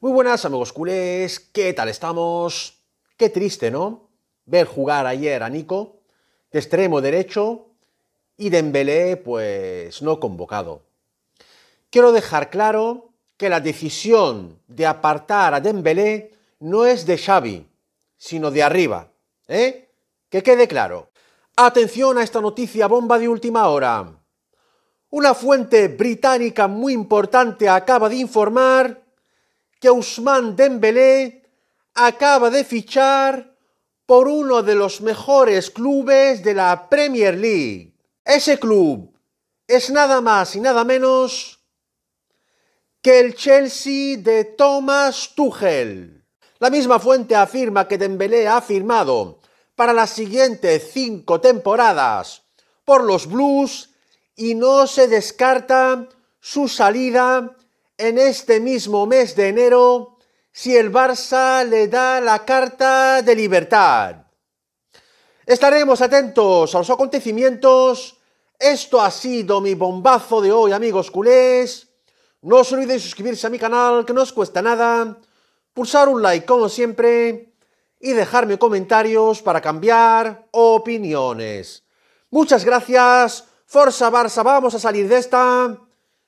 Muy buenas amigos culés, ¿qué tal estamos? Qué triste, ¿no? Ver jugar ayer a Nico de extremo derecho y Dembélé pues no convocado. Quiero dejar claro que la decisión de apartar a Dembélé no es de Xavi, sino de arriba, ¿eh? Que quede claro. Atención a esta noticia bomba de última hora. Una fuente británica muy importante acaba de informar que Usman Dembélé acaba de fichar por uno de los mejores clubes de la Premier League. Ese club es nada más y nada menos que el Chelsea de Thomas Tuchel. La misma fuente afirma que Dembélé ha firmado para las siguientes cinco temporadas por los Blues y no se descarta su salida en este mismo mes de enero si el Barça le da la carta de libertad. Estaremos atentos a los acontecimientos. Esto ha sido mi bombazo de hoy, amigos culés. No os olvidéis suscribirse a mi canal, que no os cuesta nada. Pulsar un like, como siempre. Y dejarme comentarios para cambiar opiniones. Muchas gracias. Forza Barça, vamos a salir de esta